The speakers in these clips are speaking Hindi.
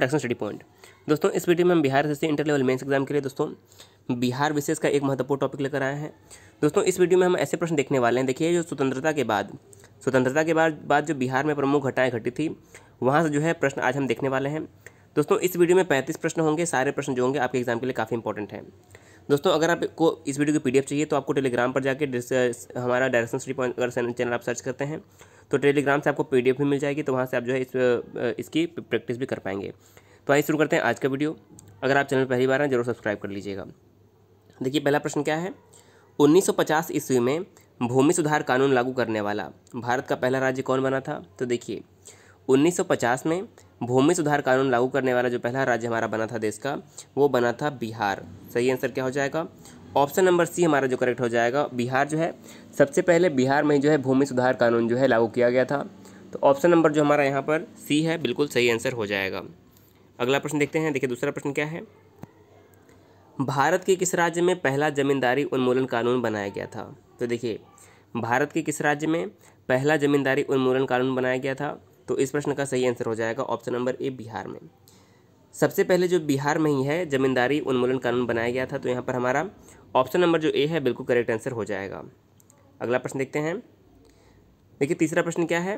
फ्रैक्शन स्टडी पॉइंट दोस्तों इस वीडियो में हम Bihar S inter level mains exam के लिए दोस्तों बिहार विशेष का एक महत्वपूर्ण टॉपिक लेकर आए हैं दोस्तों इस वीडियो में हम ऐसे प्रश्न देखने वाले हैं देखिए जो स्वतंत्रता के बाद स्वतंत्रता के बाद बाद जो बिहार में प्रमुख घटनाएं घटी थी वहाँ से जो है प्रश्न आज हम देखने वाले हैं दोस्तों इस वीडियो में पैंतीस प्रश्न होंगे सारे प्रश्न जो होंगे आपके एग्जाम के लिए काफ़ी इंपॉर्टेंट हैं दोस्तों अगर आपको इस वीडियो की पीडीएफ चाहिए तो आपको टेलीग्राम पर जाकर हमारा डायरेक्शन श्री पॉइंट अगर चैनल आप सर्च करते हैं तो टेलीग्राम से आपको पीडीएफ भी मिल जाएगी तो वहाँ से आप जो है इस इसकी प्रैक्टिस भी कर पाएंगे तो आइए शुरू करते हैं आज का वीडियो अगर आप चैनल पहली बार हैं जरूर सब्सक्राइब कर लीजिएगा देखिए पहला प्रश्न क्या है उन्नीस ईस्वी में भूमि सुधार कानून लागू करने वाला भारत का पहला राज्य कौन बना था तो देखिए 1950 में भूमि सुधार कानून लागू करने वाला जो पहला राज्य हमारा बना था देश का वो बना था बिहार सही आंसर क्या हो जाएगा ऑप्शन नंबर सी हमारा जो करेक्ट हो जाएगा बिहार जो है सबसे पहले बिहार में जो है भूमि सुधार कानून जो है लागू किया गया था तो ऑप्शन नंबर जो हमारा यहाँ पर सी है बिल्कुल सही आंसर हो जाएगा अगला प्रश्न देखते हैं देखिए दूसरा प्रश्न क्या है भारत के किस राज्य में पहला जमींदारी उन्मूलन कानून बनाया गया था तो देखिए भारत के किस राज्य में पहला जमींदारी उन्मूलन कानून बनाया गया था तो इस प्रश्न का सही आंसर हो जाएगा ऑप्शन नंबर ए बिहार में सबसे पहले जो बिहार में ही है जमींदारी उन्मूलन कानून बनाया गया था तो यहाँ पर हमारा ऑप्शन नंबर जो ए है बिल्कुल करेक्ट आंसर हो जाएगा अगला प्रश्न देखते हैं देखिए तीसरा प्रश्न क्या है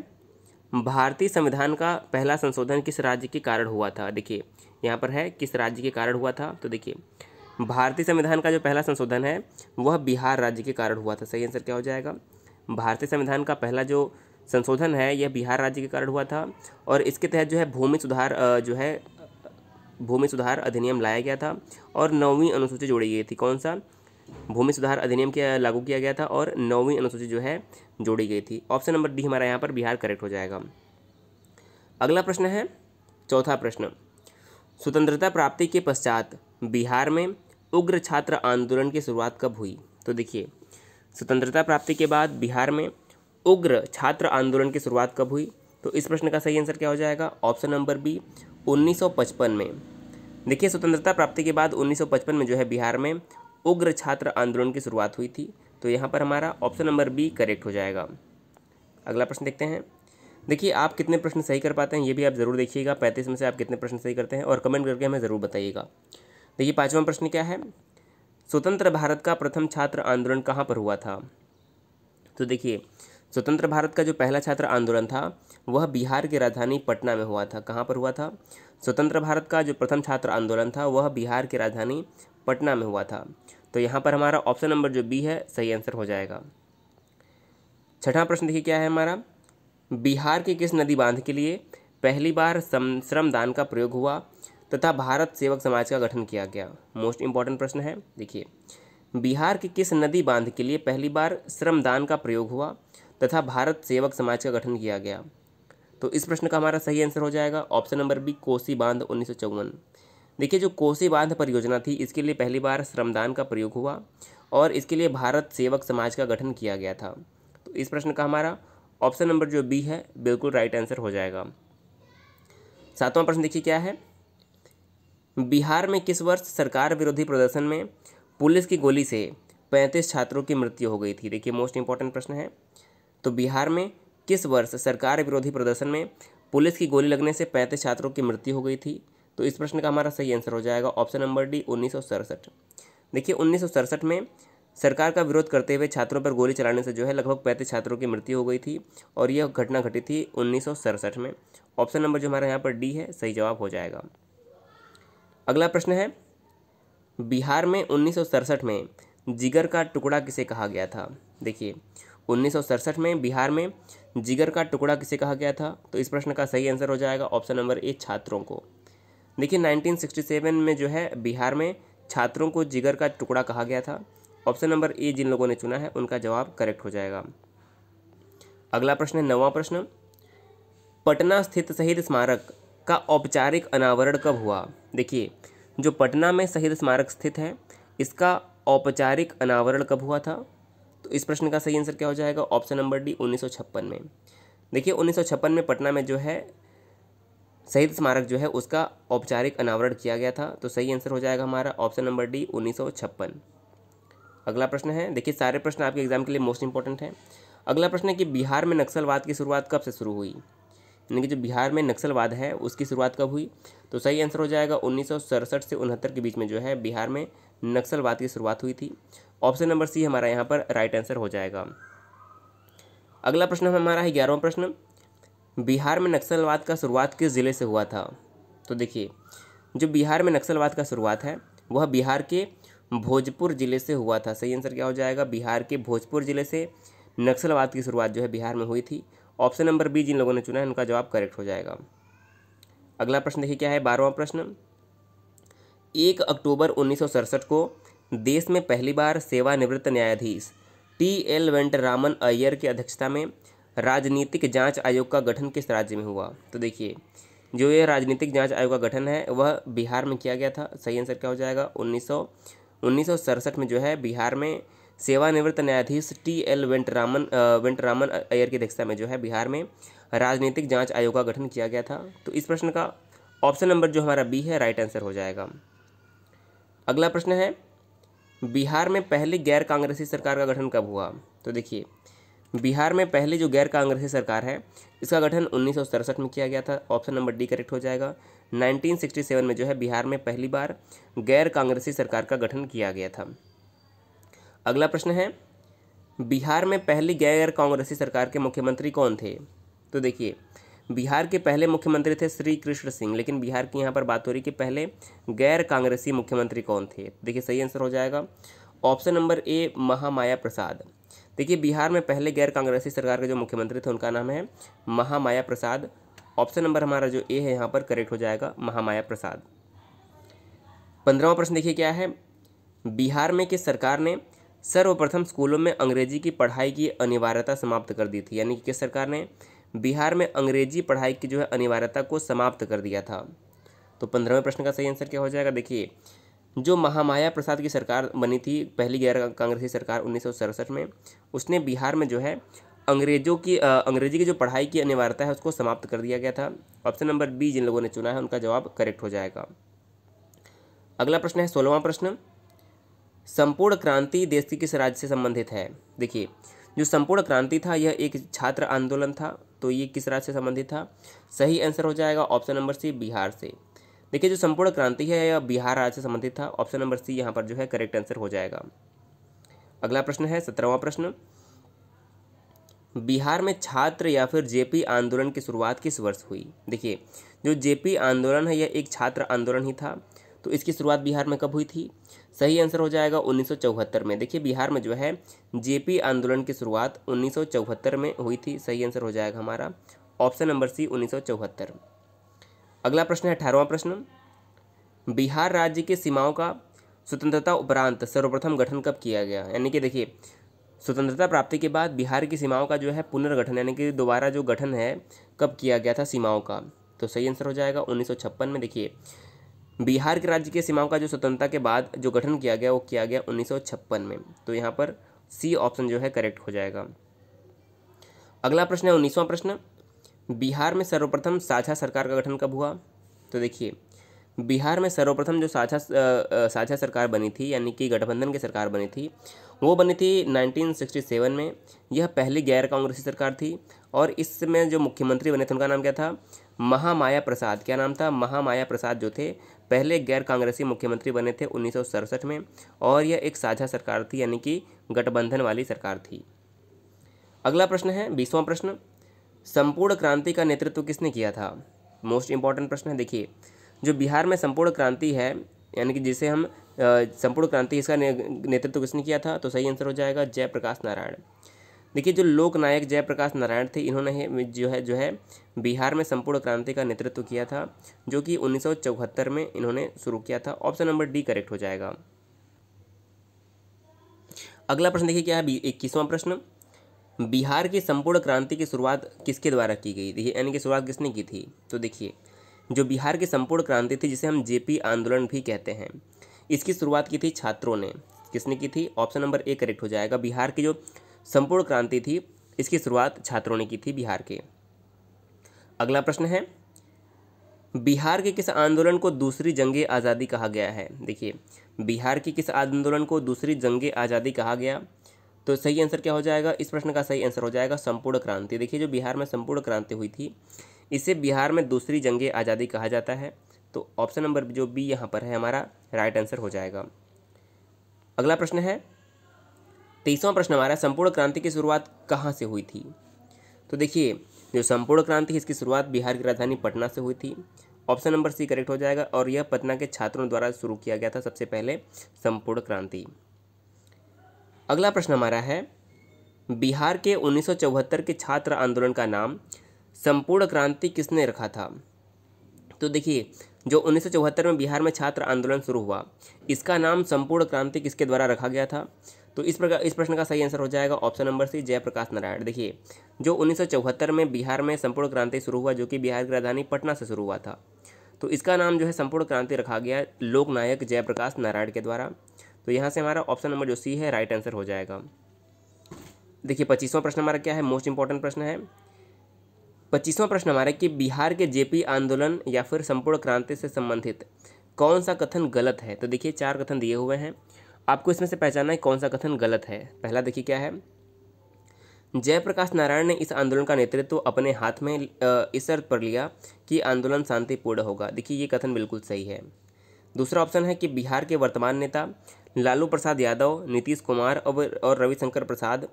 भारतीय संविधान का पहला संशोधन किस राज्य के कारण हुआ था देखिए यहाँ पर है किस राज्य के कारण हुआ था तो देखिए भारतीय संविधान का जो पहला संशोधन है वह बिहार राज्य के कारण हुआ था सही आंसर क्या हो जाएगा भारतीय संविधान का पहला जो संशोधन है यह बिहार राज्य के कारण हुआ था और इसके तहत जो है भूमि सुधार जो है भूमि सुधार अधिनियम लाया गया था और नौवीं अनुसूची जोड़ी गई थी कौन सा भूमि सुधार अधिनियम के लागू किया गया था और नौवीं अनुसूची जो है जोड़ी गई थी ऑप्शन नंबर डी हमारा यहाँ पर बिहार करेक्ट हो जाएगा अगला प्रश्न है चौथा प्रश्न स्वतंत्रता प्राप्ति के पश्चात बिहार में उग्र छात्र आंदोलन की शुरुआत कब हुई तो देखिए स्वतंत्रता प्राप्ति के बाद बिहार में उग्र छात्र आंदोलन की शुरुआत कब हुई तो इस प्रश्न का सही आंसर क्या हो जाएगा ऑप्शन नंबर बी 1955 में देखिए स्वतंत्रता प्राप्ति के बाद 1955 में जो है बिहार में उग्र छात्र आंदोलन की शुरुआत हुई थी तो यहाँ पर हमारा ऑप्शन नंबर बी करेक्ट हो जाएगा अगला प्रश्न देखते हैं देखिए आप कितने प्रश्न सही कर पाते हैं ये भी आप ज़रूर देखिएगा पैंतीस में से आप कितने प्रश्न सही करते हैं और कमेंट करके हमें ज़रूर बताइएगा देखिए पाँचवा प्रश्न क्या है स्वतंत्र भारत का प्रथम छात्र आंदोलन कहाँ पर हुआ था तो देखिए स्वतंत्र भारत का जो पहला छात्र आंदोलन था वह बिहार की राजधानी पटना में हुआ था कहाँ पर हुआ था स्वतंत्र भारत का जो प्रथम छात्र आंदोलन था वह बिहार की राजधानी पटना में हुआ था तो यहाँ पर हमारा ऑप्शन नंबर जो बी है सही आंसर हो जाएगा छठा प्रश्न देखिए क्या है हमारा बिहार के किस नदी बांध के लिए पहली बार श्रम दान का प्रयोग हुआ तथा भारत सेवक समाज का गठन किया गया मोस्ट इम्पॉर्टेंट प्रश्न है देखिए बिहार के किस नदी बांध के लिए पहली बार श्रमदान का प्रयोग हुआ तथा भारत सेवक समाज का गठन किया गया तो इस प्रश्न का हमारा सही आंसर हो जाएगा ऑप्शन नंबर बी कोसी बांध उन्नीस देखिए जो कोसी बांध परियोजना थी इसके लिए पहली बार श्रमदान का प्रयोग हुआ और इसके लिए भारत सेवक समाज का गठन किया गया था तो इस प्रश्न का हमारा ऑप्शन नंबर जो बी है बिल्कुल राइट आंसर हो जाएगा सातवां प्रश्न देखिए क्या है बिहार में किस वर्ष सरकार विरोधी प्रदर्शन में पुलिस की गोली से पैंतीस छात्रों की मृत्यु हो गई थी देखिए मोस्ट इंपॉर्टेंट प्रश्न है तो बिहार में किस वर्ष सरकार विरोधी प्रदर्शन में पुलिस की गोली लगने से पैंतीस छात्रों की मृत्यु हो गई थी तो इस प्रश्न का हमारा सही आंसर हो जाएगा ऑप्शन नंबर डी उन्नीस देखिए उन्नीस में सरकार का विरोध करते हुए छात्रों पर गोली चलाने से जो है लगभग पैंतीस छात्रों की मृत्यु हो गई थी और यह घटना घटी थी उन्नीस में ऑप्शन नंबर जो हमारे यहाँ पर डी है सही जवाब हो जाएगा अगला प्रश्न है बिहार में उन्नीस में जिगर का टुकड़ा किसे कहा गया था देखिए उन्नीस में बिहार में जिगर का टुकड़ा किसे कहा गया था तो इस प्रश्न का सही आंसर हो जाएगा ऑप्शन नंबर ए छात्रों को देखिए 1967 में जो है बिहार में छात्रों को जिगर का टुकड़ा कहा गया था ऑप्शन नंबर ए जिन लोगों ने चुना है उनका जवाब करेक्ट हो जाएगा अगला प्रश्न है नवा प्रश्न पटना स्थित शहीद स्मारक का औपचारिक अनावरण कब हुआ देखिए जो पटना में शहीद स्मारक स्थित है इसका औपचारिक अनावरण कब हुआ था तो इस प्रश्न का सही आंसर क्या हो जाएगा ऑप्शन नंबर डी उन्नीस में देखिए उन्नीस में पटना में जो है शहीद स्मारक जो है उसका औपचारिक अनावरण किया गया था तो सही आंसर हो जाएगा हमारा ऑप्शन नंबर डी उन्नीस अगला प्रश्न है देखिए सारे प्रश्न आपके एग्जाम के लिए मोस्ट इंपॉर्टेंट हैं अगला प्रश्न है कि बिहार में नक्सलवाद की शुरुआत कब से शुरू हुई यानी कि जो बिहार में नक्सलवाद है उसकी शुरुआत कब हुई तो सही आंसर हो जाएगा उन्नीस से उनहत्तर के बीच में जो है बिहार में नक्सलवाद की शुरुआत हुई थी ऑप्शन नंबर सी हमारा यहाँ पर राइट आंसर हो जाएगा अगला प्रश्न हमारा है ग्यारहवा प्रश्न बिहार में नक्सलवाद का शुरुआत किस ज़िले से हुआ था तो देखिए जो बिहार में नक्सलवाद का शुरुआत है वह बिहार के भोजपुर ज़िले से हुआ था सही आंसर क्या हो जाएगा बिहार के भोजपुर ज़िले से नक्सलवाद की शुरुआत जो है बिहार में हुई थी ऑप्शन नंबर बी जिन लोगों ने चुना है उनका जवाब करेक्ट हो जाएगा अगला प्रश्न देखिए क्या है बारहवा प्रश्न एक अक्टूबर उन्नीस को देश में पहली बार सेवानिवृत्त न्यायाधीश टी एल वेंटरामन अय्यर की अध्यक्षता में राजनीतिक जांच आयोग का गठन किस राज्य में हुआ तो देखिए जो ये राजनीतिक जांच आयोग का गठन है वह बिहार में किया गया था सही आंसर क्या हो जाएगा उन्नीस सौ में जो है बिहार में सेवानिवृत्त न्यायाधीश टी एल वेंटरामन वेंटरामन अय्यर की अध्यक्षता में जो है बिहार में राजनीतिक जांच आयोग का गठन किया गया था तो इस प्रश्न का ऑप्शन नंबर जो हमारा बी है राइट आंसर हो जाएगा अगला प्रश्न है बिहार में पहली गैर कांग्रेसी सरकार का गठन कब हुआ तो देखिए बिहार में पहली जो गैर कांग्रेसी सरकार है इसका गठन उन्नीस में किया गया था ऑप्शन नंबर डी करेक्ट हो जाएगा 1967 में जो है बिहार में पहली बार गैर कांग्रेसी सरकार का गठन किया गया था अगला प्रश्न है बिहार में पहली गैर कांग्रेसी सरकार के मुख्यमंत्री कौन थे तो देखिए बिहार के पहले मुख्यमंत्री थे श्री कृष्ण सिंह लेकिन बिहार की यहाँ पर बात हो रही कि पहले गैर कांग्रेसी मुख्यमंत्री कौन थे देखिए सही आंसर हो जाएगा option number A Mahamaya Prasad देखिए बिहार में पहले गैर कांग्रेसी सरकार के जो मुख्यमंत्री थे उनका नाम है महामाया प्रसाद ऑप्शन नंबर हमारा जो ए है यहाँ पर करेक्ट हो जाएगा महामाया प्रसाद पंद्रहवा प्रश्न देखिए क्या है बिहार में किस सरकार ने सर्वप्रथम स्कूलों में अंग्रेजी की पढ़ाई की अनिवार्यता समाप्त कर दी थी यानी कि किस सरकार ने बिहार में अंग्रेजी पढ़ाई की जो है अनिवार्यता को समाप्त कर दिया था तो पंद्रहवें प्रश्न का सही आंसर क्या हो जाएगा देखिए जो महामाया प्रसाद की सरकार बनी थी पहली गैर कांग्रेसी सरकार उन्नीस में उसने बिहार में जो है अंग्रेजों की अंग्रेजी की जो पढ़ाई की अनिवार्यता है उसको समाप्त कर दिया गया था ऑप्शन नंबर बी जिन लोगों ने चुना है उनका जवाब करेक्ट हो जाएगा अगला प्रश्न है सोलहवां प्रश्न संपूर्ण क्रांति देश की किस राज्य से संबंधित है देखिए जो संपूर्ण क्रांति था यह एक छात्र आंदोलन था तो ये किस राज्य से संबंधित था सही आंसर हो जाएगा ऑप्शन नंबर सी बिहार से देखिए जो संपूर्ण क्रांति है यह बिहार राज्य से संबंधित था ऑप्शन नंबर सी यहाँ पर जो है करेक्ट आंसर हो जाएगा अगला प्रश्न है सत्रहवा प्रश्न बिहार में छात्र या फिर जेपी आंदोलन की शुरुआत किस वर्ष हुई देखिए जो जेपी आंदोलन है यह एक छात्र आंदोलन ही था तो इसकी शुरुआत बिहार में कब हुई थी सही आंसर हो जाएगा उन्नीस में देखिए बिहार में जो है जेपी आंदोलन की शुरुआत उन्नीस में हुई थी सही आंसर हो जाएगा हमारा ऑप्शन नंबर सी उन्नीस अगला प्रश्न है अठारहवा प्रश्न बिहार राज्य की सीमाओं का स्वतंत्रता उपरांत सर्वप्रथम गठन कब किया गया यानी कि देखिए स्वतंत्रता प्राप्ति के बाद बिहार की सीमाओं का जो है पुनर्गठन यानी कि दोबारा जो गठन है कब किया गया था सीमाओं का तो सही आंसर हो जाएगा उन्नीस में देखिए बिहार के राज्य की सीमाओं का जो स्वतंत्रता के बाद जो गठन किया गया वो किया गया उन्नीस में तो यहाँ पर सी ऑप्शन जो है करेक्ट हो जाएगा अगला प्रश्न है उन्नीसवां प्रश्न बिहार में सर्वप्रथम साझा सरकार का गठन कब हुआ तो देखिए बिहार में सर्वप्रथम जो साझा साझा सरकार बनी थी यानी कि गठबंधन की सरकार बनी थी वो बनी थी 1967 में यह पहली गैर कांग्रेसी सरकार थी और इसमें जो मुख्यमंत्री बने थे उनका नाम क्या था महामाया प्रसाद क्या नाम था महामाया प्रसाद जो थे पहले गैर कांग्रेसी मुख्यमंत्री बने थे उन्नीस में और यह एक साझा सरकार थी यानी कि गठबंधन वाली सरकार थी अगला प्रश्न है बीसवां प्रश्न संपूर्ण क्रांति का नेतृत्व किसने किया था मोस्ट इंपॉर्टेंट प्रश्न है देखिए जो बिहार में संपूर्ण क्रांति है यानी कि जिसे हम संपूर्ण क्रांति इसका ने, नेतृत्व किसने किया था तो सही आंसर हो जाएगा जयप्रकाश नारायण देखिए जो लोकनायक जयप्रकाश नारायण थे इन्होंने जो है जो है बिहार में संपूर्ण क्रांति का नेतृत्व किया था जो कि उन्नीस में इन्होंने शुरू किया था ऑप्शन नंबर डी करेक्ट हो जाएगा अगला प्रश्न देखिए क्या है इक्कीसवां प्रश्न बिहार की संपूर्ण क्रांति की शुरुआत किसके द्वारा की गई देखिए यानी कि शुरुआत किसने की थी तो देखिए जो बिहार की संपूर्ण क्रांति थी जिसे हम जेपी आंदोलन भी कहते हैं इसकी शुरुआत की थी छात्रों ने किसने की थी ऑप्शन नंबर ए करेक्ट हो जाएगा बिहार की जो संपूर्ण क्रांति थी इसकी शुरुआत छात्रों ने की थी बिहार के अगला प्रश्न है बिहार के किस आंदोलन को दूसरी जंग आज़ादी कहा गया है देखिए बिहार के किस आंदोलन को दूसरी जंग आज़ादी कहा गया तो सही आंसर क्या हो जाएगा इस प्रश्न का सही आंसर हो जाएगा संपूर्ण क्रांति देखिए जो बिहार में संपूर्ण क्रांति हुई थी इसे बिहार में दूसरी जंग आज़ादी कहा जाता है तो ऑप्शन नंबर जो बी यहाँ पर है हमारा राइट आंसर हो जाएगा अगला प्रश्न है तीसवा प्रश्न हमारा संपूर्ण क्रांति की शुरुआत कहाँ से हुई थी तो देखिए जो संपूर्ण क्रांति इसकी शुरुआत बिहार की राजधानी पटना से हुई थी ऑप्शन नंबर सी करेक्ट हो जाएगा और यह पटना के छात्रों द्वारा शुरू किया गया था सबसे पहले संपूर्ण क्रांति अगला प्रश्न हमारा है बिहार के उन्नीस के छात्र आंदोलन का नाम संपूर्ण क्रांति किसने रखा था तो देखिए जो उन्नीस में बिहार में छात्र आंदोलन शुरू हुआ इसका नाम संपूर्ण क्रांति किसके द्वारा रखा गया था तो इस प्रकार इस प्रश्न का सही आंसर हो जाएगा option number C Jayaprakash Narayan देखिए जो उन्नीस में बिहार में संपूर्ण क्रांति शुरू हुआ जो कि बिहार की राजधानी पटना से शुरू हुआ था तो इसका नाम जो है संपूर्ण क्रांति रखा गया लोकनायक जयप्रकाश नारायण के द्वारा तो यहाँ से हमारा ऑप्शन नंबर जो सी है राइट आंसर हो जाएगा देखिए पच्चीसवां प्रश्न हमारा क्या है मोस्ट इंपॉर्टेंट प्रश्न है पच्चीसवां प्रश्न हमारा कि बिहार के जेपी आंदोलन या फिर संपूर्ण क्रांति से संबंधित कौन सा कथन गलत है तो देखिए चार कथन दिए हुए हैं आपको इसमें से पहचाना है कौन सा कथन गलत है पहला देखिए क्या है जयप्रकाश नारायण ने इस आंदोलन का नेतृत्व तो अपने हाथ में इस शर्त पर लिया कि आंदोलन शांतिपूर्ण होगा देखिए ये कथन बिल्कुल सही है दूसरा ऑप्शन है कि बिहार के वर्तमान नेता लालू प्रसाद यादव नीतीश कुमार और रविशंकर प्रसाद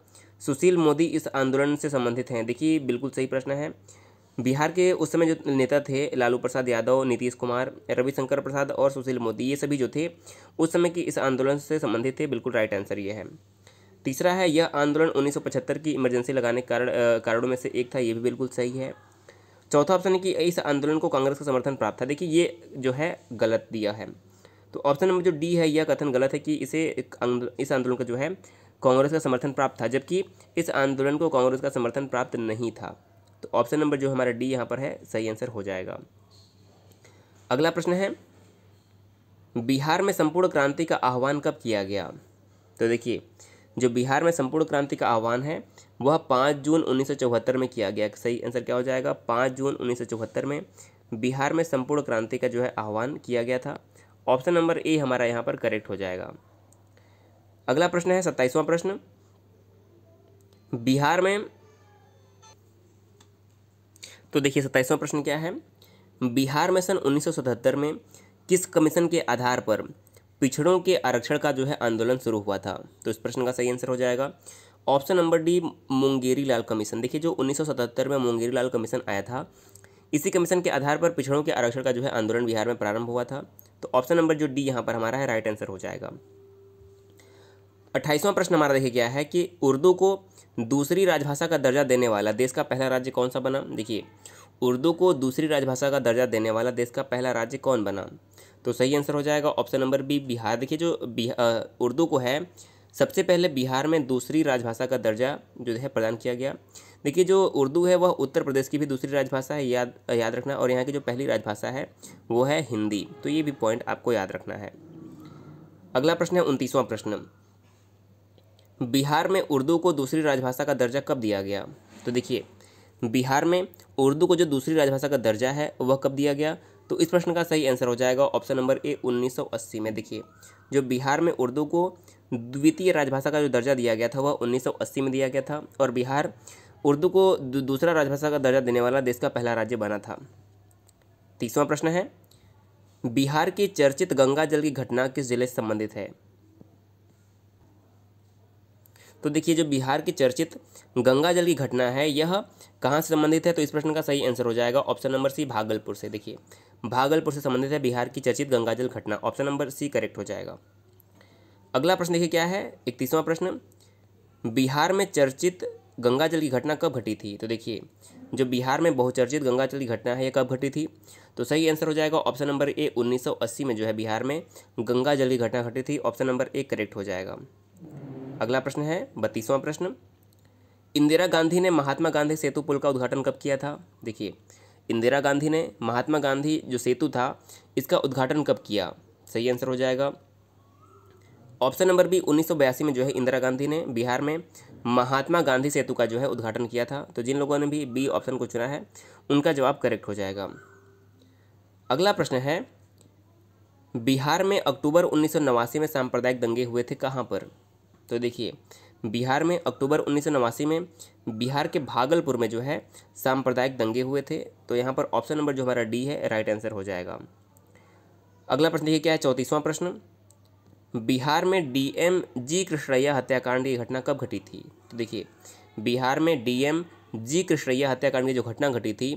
सुशील मोदी इस आंदोलन से संबंधित हैं देखिए बिल्कुल सही प्रश्न है बिहार के उस समय जो नेता थे लालू प्रसाद यादव नीतीश कुमार रविशंकर प्रसाद और सुशील मोदी ये सभी जो थे उस समय के इस आंदोलन से संबंधित थे बिल्कुल राइट आंसर ये है तीसरा है यह आंदोलन उन्नीस की इमरजेंसी लगाने के कारण कारणों में से एक था ये भी बिल्कुल सही है चौथा ऑप्शन है कि इस आंदोलन को कांग्रेस का समर्थन प्राप्त था देखिए ये जो है गलत दिया है तो ऑप्शन नंबर जो डी है यह कथन गलत है कि इसे इस आंदोलन का जो है कांग्रेस का समर्थन प्राप्त था जबकि इस आंदोलन को कांग्रेस का समर्थन प्राप्त नहीं था तो ऑप्शन नंबर जो हमारा डी यहाँ पर है सही आंसर हो जाएगा अगला प्रश्न है बिहार में संपूर्ण क्रांति का आह्वान कब किया गया तो देखिए जो बिहार में संपूर्ण क्रांति का आह्वान है वह पाँच जून उन्नीस में किया गया सही आंसर क्या हो जाएगा पाँच जून उन्नीस में बिहार में संपूर्ण क्रांति का जो है आह्वान किया गया था ऑप्शन नंबर ए हमारा यहाँ पर करेक्ट हो जाएगा अगला प्रश्न है सत्ताईसवां प्रश्न बिहार में तो देखिए सत्ताईसवां प्रश्न क्या है बिहार में सन 1977 में किस कमीशन के आधार पर पिछड़ों के आरक्षण का जो है आंदोलन शुरू हुआ था तो इस प्रश्न का सही आंसर हो जाएगा option number D Mungeri Lal commission देखिए जो 1977 में मुंगेरी लाल कमीशन आया था इसी कमीशन के आधार पर पिछड़ों के आरक्षण का जो है आंदोलन बिहार में प्रारंभ हुआ था तो ऑप्शन नंबर जो डी यहाँ पर हमारा है राइट आंसर हो जाएगा अट्ठाईसवां प्रश्न हमारा देखिए गया है कि उर्दू को दूसरी राजभाषा का दर्जा देने वाला देश का पहला राज्य कौन सा बना देखिए उर्दू को दूसरी राजभाषा का दर्जा देने वाला देश का पहला राज्य कौन बना तो सही आंसर हो जाएगा ऑप्शन नंबर बी बिहार देखिए जो उर्दू को है सबसे पहले बिहार में दूसरी राजभाषा का दर्जा जो है प्रदान किया गया देखिए जो उर्दू है वह उत्तर प्रदेश की भी दूसरी राजभाषा है याद याद रखना और यहाँ की जो पहली राजभाषा है वो है हिंदी तो ये भी पॉइंट आपको याद रखना है अगला प्रश्न है उनतीसवां प्रश्न बिहार में उर्दू को दूसरी राजभाषा का दर्जा कब दिया गया तो देखिए बिहार में उर्दू को जो दूसरी राजभाषा का दर्जा है वह कब दिया गया तो इस प्रश्न का सही आंसर हो जाएगा ऑप्शन नंबर ए 1980 में देखिए जो बिहार में उर्दू को द्वितीय राजभाषा का जो दर्जा दिया गया था वह 1980 में दिया गया था और बिहार उर्दू को दूसरा राजभाषा का दर्जा देने वाला देश का पहला राज्य बना था तीसवा प्रश्न है बिहार की चर्चित गंगा जल की घटना किस जिले से संबंधित है तो देखिए जो बिहार की चर्चित गंगा जल की घटना है यह कहाँ से संबंधित है तो इस प्रश्न का सही आंसर हो जाएगा ऑप्शन नंबर सी भागलपुर से देखिए भागलपुर से संबंधित है बिहार की चर्चित गंगा जल घटना ऑप्शन नंबर सी करेक्ट हो जाएगा अगला प्रश्न देखिए क्या है इकतीसवां प्रश्न बिहार में चर्चित गंगा जल की घटना कब घटी थी तो देखिए जो बिहार में बहुचर्चित गंगा जल की घटना है यह कब घटी थी तो सही आंसर हो जाएगा ऑप्शन नंबर ए 1980 में जो है बिहार में गंगा जल की घटना घटी थी ऑप्शन नंबर ए करेक्ट हो जाएगा अगला प्रश्न है बत्तीसवां प्रश्न इंदिरा गांधी ने महात्मा गांधी सेतु पुल का उद्घाटन कब किया था देखिए इंदिरा गांधी ने महात्मा गांधी जो सेतु था इसका उद्घाटन कब किया सही आंसर हो जाएगा ऑप्शन नंबर बी उन्नीस में जो है इंदिरा गांधी ने बिहार में महात्मा गांधी सेतु का जो है उद्घाटन किया था तो जिन लोगों ने भी बी ऑप्शन को चुना है उनका जवाब करेक्ट हो जाएगा अगला प्रश्न है बिहार में अक्टूबर उन्नीस में सांप्रदायिक दंगे हुए थे कहाँ पर तो देखिए बिहार में अक्टूबर उन्नीस में बिहार के भागलपुर में जो है सांप्रदायिक दंगे हुए थे तो यहाँ पर ऑप्शन नंबर जो हमारा डी है राइट आंसर हो जाएगा अगला प्रश्न देखिए क्या है चौंतीसवां प्रश्न बिहार में डीएम जी कृष्णैया हत्याकांड की घटना कब घटी थी तो देखिए बिहार में डीएम जी कृष्णैया हत्याकांड की जो घटना घटी थी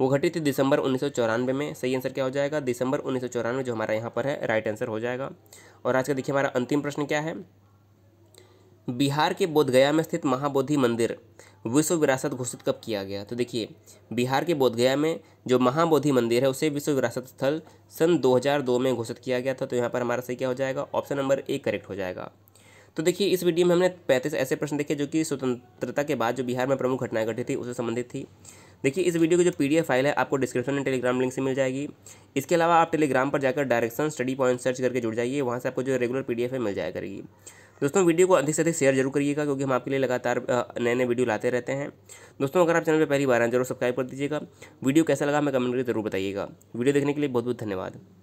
वो घटी थी दिसंबर उन्नीस में सही आंसर क्या हो जाएगा दिसंबर उन्नीस जो हमारा यहाँ पर है राइट आंसर हो जाएगा और आज का देखिए हमारा अंतिम प्रश्न क्या है बिहार के बोधगया में स्थित महाबोधि मंदिर विश्व विरासत घोषित कब किया गया तो देखिए बिहार के बोधगया में जो महाबोधि मंदिर है उसे विश्व विरासत स्थल सन 2002 में घोषित किया गया था तो यहाँ पर हमारा सही क्या हो जाएगा ऑप्शन नंबर ए करेक्ट हो जाएगा तो देखिए इस वीडियो में हमने पैंतीस ऐसे प्रश्न देखे जो कि स्वतंत्रता के बाद जो बिहार में प्रमुख घटनाएं घटी थी उससे संबंधित थी देखिए इस वीडियो की जो पीडीएफ फाइल है आपको डिस्क्रिप्शन में टेलीग्राम लिंक से मिल जाएगी इसके अलावा आप टेलीग्राम पर जाकर डायरेक्शन स्टडी पॉइंट सर्च करके जुड़ जाइए वहाँ से आपको जो रेगुलर पी है मिल जाएगा करेगी दोस्तों वीडियो को अधिक से अधिक शेयर जरूर करिएगा क्योंकि हम आपके लिए लगातार नए नए वीडियो लाते रहते हैं दोस्तों अगर आप चैनल पर पहली बार हैं जरूर सब्सक्राइब कर दीजिएगा वीडियो कैसा लगा हमें कमेंट करके जरूर बताइएगा वीडियो देखने के लिए बहुत बहुत धन्यवाद